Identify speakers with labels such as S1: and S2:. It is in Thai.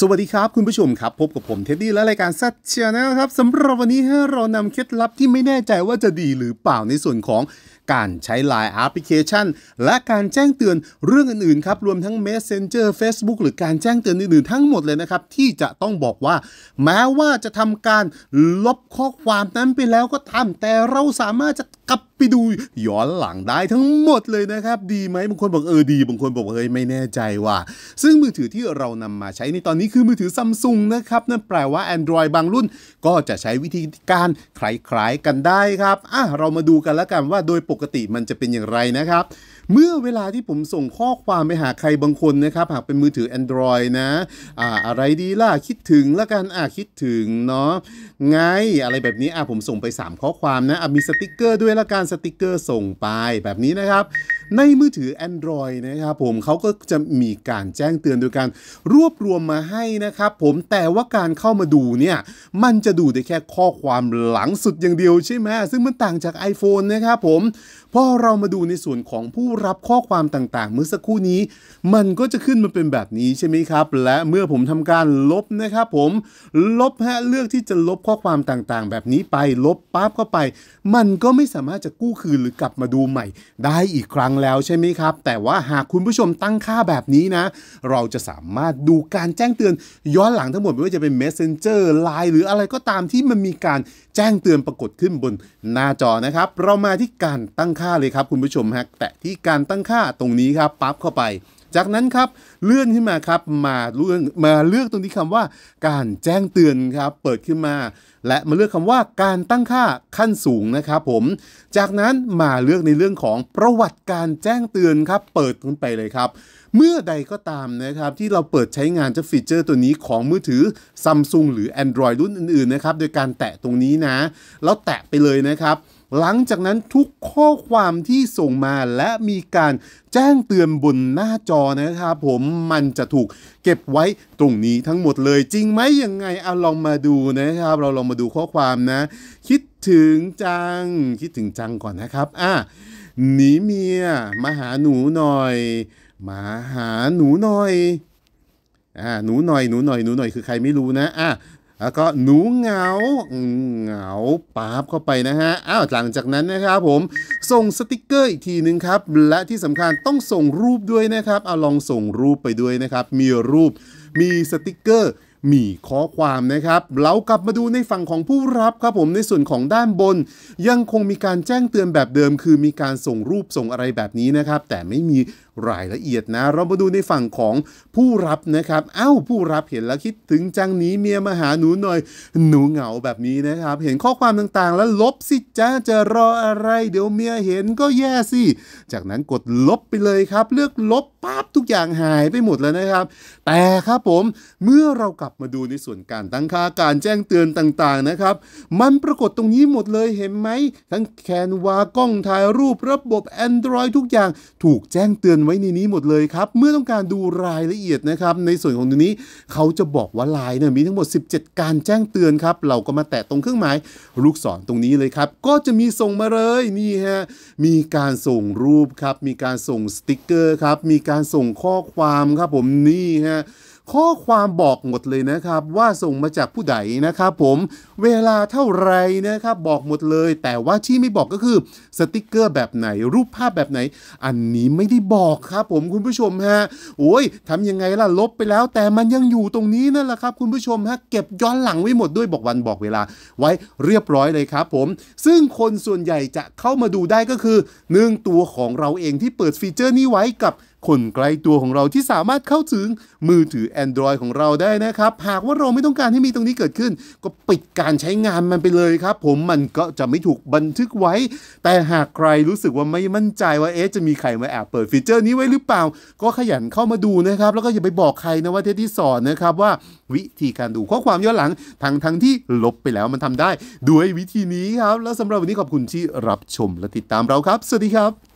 S1: สวัสดีครับ คุณผู้ชมครับ พบกับผมเท็ดดี้และรายการซัดเชียร์นะครับสำหรับวันนี้ให้เรานำเคล็ดลับที่ไม่แน่ใจว่าจะดีหรือเปล่าในส่วนของการใช้ไลน์แอปพลิเคชันและการแจ้งเตือนเรื่องอื่นๆครับรวมทั้ง Messenger Facebook หรือการแจ้งเตือนอื่น ๆ ทั้งหมดเลยนะครับ ที่จะต้องบอกว่า แม้ว่าจะทำการลบข้อความนั้นไปแล้วก็ตามแต่เราสามารถจะกลับไปดูย้อนหลังได้ทั้งหมดเลยนะครับ ดีไหมบางคนบอกเออดีบางคนบอกเฮ้ยไม่แน่ใจว่าซึ่งมือถือที่เรานำมาใช้ในตอนนี้คือมือถือซัมซุงนะครับ นั่นแปลว่า Android บางรุ่น ก็จะใช้วิธีการคล้ายๆกันได้ครับอ่ะเรามาดูกันแล้วกันว่าโดยปกติมันจะเป็นอย่างไรนะครับเมื่อเวลาที่ผมส่งข้อความไปหาใครบางคนนะครับหากเป็นมือถือ Android นะอ่าอะไรดีล่ะคิดถึงละกันอ่าคิดถึงเนาะไงอะไรแบบนี้อ่าผมส่งไป 3 ข้อความนะอ่ามีสติกเกอร์ด้วยละกันสติกเกอร์ส่งไปแบบนี้นะครับ ในมือถือ Android นะครับผมเขาก็จะมีการแจ้งเตือนโดยการรวบรวมมาให้นะครับผมแต่ว่าการเข้ามาดูเนี่ยมันจะดูได้แค่ข้อความหลังสุดอย่างเดียวใช่ไหมซึ่งมันต่างจาก iPhone นะครับผมพอเรามาดูในส่วนของผู้รับข้อความต่างๆ เมื่อสักครู่นี้ มันก็จะขึ้นมาเป็นแบบนี้ใช่ไหมครับ และเมื่อผมทำการลบนะครับผม ลบฮะเลือกที่จะลบข้อความต่างๆ แบบนี้ไปลบปั๊บเข้าไป มันก็ไม่สามารถจะกู้คืน หรือกลับมาดูใหม่ได้อีกครั้งแล้วใช่ไหมครับ แต่ว่าหากคุณผู้ชมตั้งค่าแบบนี้นะ เราจะสามารถดูการแจ้งเตือน ย้อนหลังทั้งหมดไม่ว่าจะเป็น Messenger Line หรืออะไรก็ตามที่มันมีการแจ้งเตือนปรากฏขึ้นบนหน้าจอนะครับ เรามาที่การตั้งค่าเลยครับคุณผู้ชมฮะแตะที่การตั้งค่าตรงนี้ครับปั๊บเข้าไป จากนั้นครับเลื่อนขึ้นมาครับมาเลื่อนมาเลือกตรงที่คำว่า การแจ้งเตือนครับ เปิดขึ้นมา และมาเลือกคำว่าการตั้งค่าขั้นสูงนะครับ ผม จากนั้นมาเลือกในเรื่องของประวัติการแจ้งเตือนครับ เปิดขึ้นไปเลยครับ เมื่อใดก็ตามนะครับ ที่เราเปิดใช้งานเจ้าฟีเจอร์ ตัวนี้ของมือถือซัมซุงหรือ Android รุ่นอื่นๆนะครับ โดยการแตะตรงนี้นะ แล้วแตะไปเลยนะครับหลังจากนั้นทุกข้อความที่ส่งมาและมีการแจ้งเตือนบนหน้าจอนะครับผมมันจะถูกเก็บไว้ตรงนี้ทั้งหมดเลย จริงไหมยังไงเอาลองมาดูนะครับ เราลองมาดูข้อความนะ คิดถึงจังคิดถึงจังก่อนนะครับอ่ะหนีเมียมาหาหนูหน่อยมาหาหนูหน่อยอ่าหนูหน่อยหนูหน่อยหนูหน่อยคือใครไม่รู้นะอ่ะแล้วก็หนูเหงาเหงาปาบเข้าไปนะฮะอ้าวหลังจากนั้นนะครับผมส่งสติกเกอร์อีกทีหนึ่งครับ และที่สำคัญต้องส่งรูปด้วยนะครับเอาลองส่งรูปไปด้วยนะครับ มีรูปมีสติกเกอร์มีข้อความนะครับ เรากลับมาดูในฝั่งของผู้รับครับผมในส่วนของด้านบน ยังคงมีการแจ้งเตือนแบบเดิม คือมีการส่งรูปส่งอะไรแบบนี้นะครับ แต่ไม่มีรายละเอียดนะ เรามาดูในฝั่งของผู้รับนะครับ เอ้าผู้รับเห็นแล้วคิดถึงจังนี้เมียมาหาหนูหน่อย หนูเหงาแบบนี้นะครับ เห็นข้อความต่างๆแล้วลบสิจ้าจะรออะไร เดี๋ยวเมียเห็นก็แย่สิจากนั้นกดลบไปเลยครับ เลือกลบปั๊บทุกอย่างหายไปหมดแล้วนะครับ แต่ครับผมเมื่อเรากลับมาดูในส่วนการตั้งค่าการแจ้งเตือนต่างๆนะครับ มันปรากฏตรงนี้หมดเลยเห็นไหมทั้งแคนวากล้องถ่ายรูประบบ Android ทุกอย่างถูกแจ้งเตือนไว้ในนี้หมดเลยครับ เมื่อต้องการดูรายละเอียดนะครับในส่วนของตรงนี้ เขาจะบอกว่าลายเนี่ยมีทั้งหมด17 การแจ้งเตือนครับเราก็มาแตะตรงเครื่องหมายลูกศรตรงนี้เลยครับ ก็จะมีส่งมาเลยนี่ฮะมีการส่งรูปครับ มีการส่งสติกเกอร์ครับมีกการส่งข้อความครับผมนี่ฮะข้อความบอกหมดเลยนะครับ ว่าส่งมาจากผู้ใดนะครับผมเวลาเท่าไรนะครับบอกหมดเลย แต่ว่าที่ไม่บอกก็คือสติกเกอร์แบบไหน รูปภาพแบบไหน อันนี้ไม่ได้บอกครับผมคุณผู้ชมฮะ โอ้ยทำยังไงล่ะลบไปแล้วแต่มันยังอยู่ตรงนี้นั่นแหละครับคุณผู้ชมฮะเก็บย้อนหลังไว้หมดด้วยบอกวันบอกเวลา ไว้เรียบร้อยเลยครับผม ซึ่งคนส่วนใหญ่จะเข้ามาดูได้ก็คือหนึ่งตัวของเราเองที่เปิดฟีเจอร์นี้ไว้กับคนใกล้ตัวของเราที่สามารถเข้าถึงมือถือ Android ของเราได้นะครับ หากว่าเราไม่ต้องการให้มีตรงนี้เกิดขึ้น ก็ปิดการใช้งานมันไปเลยครับ ผมมันก็จะไม่ถูกบันทึกไว้ แต่หากใครรู้สึกว่าไม่มั่นใจว่า เอ๊ะจะมีใครมาแอบเปิดฟีเจอร์นี้ไว้หรือเปล่า ก็ขยันเข้ามาดูนะครับ แล้วก็อย่าไปบอกใครนะว่าเทดดี้สอนนะครับว่าวิธีการดูข้อความย้อนหลังทั้งทั้งที่ลบไปแล้วมันทำได้ ด้วยวิธีนี้ครับแล้วสำหรับวันนี้ขอบคุณที่รับชมและติดตามเราครับ สวัสดีครับ